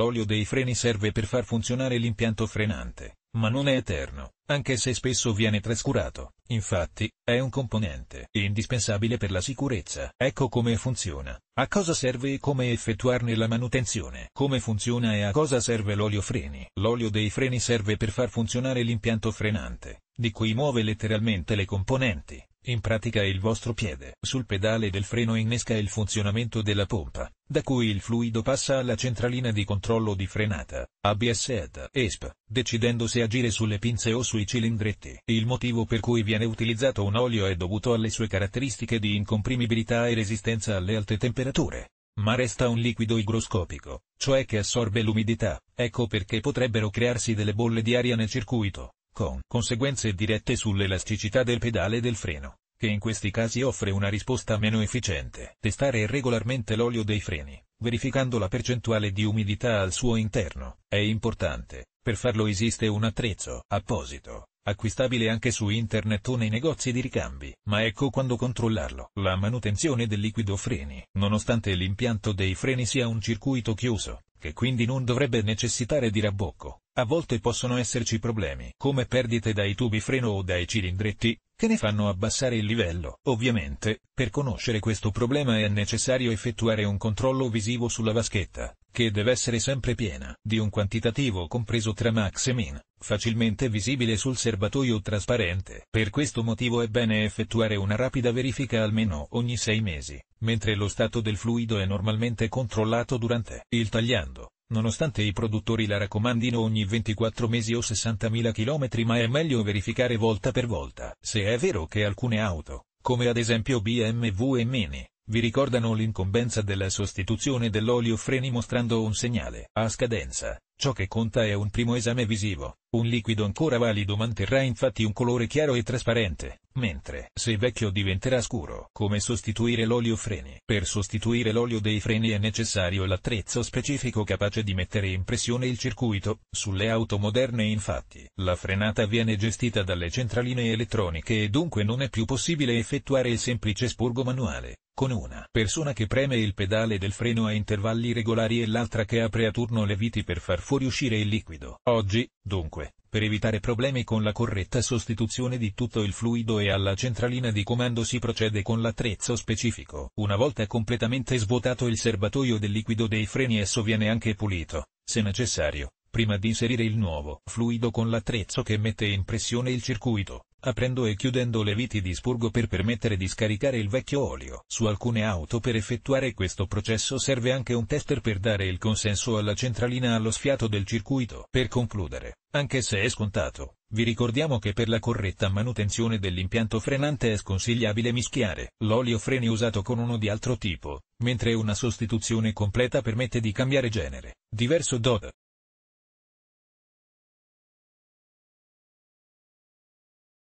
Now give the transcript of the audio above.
l'olio dei freni serve per far funzionare l'impianto frenante, ma non è eterno, anche se spesso viene trascurato. Infatti, è un componente indispensabile per la sicurezza. Ecco come funziona, a cosa serve e come effettuarne la manutenzione. Come funziona e a cosa serve l'olio freni. L'olio dei freni serve per far funzionare l'impianto frenante, di cui muove letteralmente le componenti. In pratica il vostro piede sul pedale del freno innesca il funzionamento della pompa, da cui il fluido passa alla centralina di controllo di frenata, ABS ed ESP, decidendo se agire sulle pinze o sui cilindretti. Il motivo per cui viene utilizzato un olio è dovuto alle sue caratteristiche di incomprimibilità e resistenza alle alte temperature. Ma resta un liquido igroscopico, cioè che assorbe l'umidità, ecco perché potrebbero crearsi delle bolle di aria nel circuito, con conseguenze dirette sull'elasticità del pedale e del freno che in questi casi offre una risposta meno efficiente. Testare regolarmente l'olio dei freni, verificando la percentuale di umidità al suo interno, è importante. Per farlo esiste un attrezzo apposito, acquistabile anche su internet o nei negozi di ricambi, ma ecco quando controllarlo. La manutenzione del liquido freni. Nonostante l'impianto dei freni sia un circuito chiuso, che quindi non dovrebbe necessitare di rabbocco. A volte possono esserci problemi, come perdite dai tubi freno o dai cilindretti, che ne fanno abbassare il livello. Ovviamente, per conoscere questo problema è necessario effettuare un controllo visivo sulla vaschetta che deve essere sempre piena di un quantitativo compreso tra max e min, facilmente visibile sul serbatoio trasparente. Per questo motivo è bene effettuare una rapida verifica almeno ogni sei mesi, mentre lo stato del fluido è normalmente controllato durante il tagliando. Nonostante i produttori la raccomandino ogni 24 mesi o 60.000 km ma è meglio verificare volta per volta. Se è vero che alcune auto, come ad esempio BMW e Mini, vi ricordano l'incombenza della sostituzione dell'olio freni mostrando un segnale a scadenza. Ciò che conta è un primo esame visivo, un liquido ancora valido manterrà infatti un colore chiaro e trasparente, mentre se vecchio diventerà scuro. Come sostituire l'olio freni? Per sostituire l'olio dei freni è necessario l'attrezzo specifico capace di mettere in pressione il circuito, sulle auto moderne infatti la frenata viene gestita dalle centraline elettroniche e dunque non è più possibile effettuare il semplice spurgo manuale con una persona che preme il pedale del freno a intervalli regolari e l'altra che apre a turno le viti per far fuoriuscire il liquido. Oggi, dunque, per evitare problemi con la corretta sostituzione di tutto il fluido e alla centralina di comando si procede con l'attrezzo specifico. Una volta completamente svuotato il serbatoio del liquido dei freni esso viene anche pulito, se necessario, prima di inserire il nuovo fluido con l'attrezzo che mette in pressione il circuito, aprendo e chiudendo le viti di spurgo per permettere di scaricare il vecchio olio. Su alcune auto per effettuare questo processo serve anche un tester per dare il consenso alla centralina allo sfiato del circuito. Per concludere, anche se è scontato, vi ricordiamo che per la corretta manutenzione dell'impianto frenante è sconsigliabile mischiare l'olio freni usato con uno di altro tipo, mentre una sostituzione completa permette di cambiare genere, diverso DOD,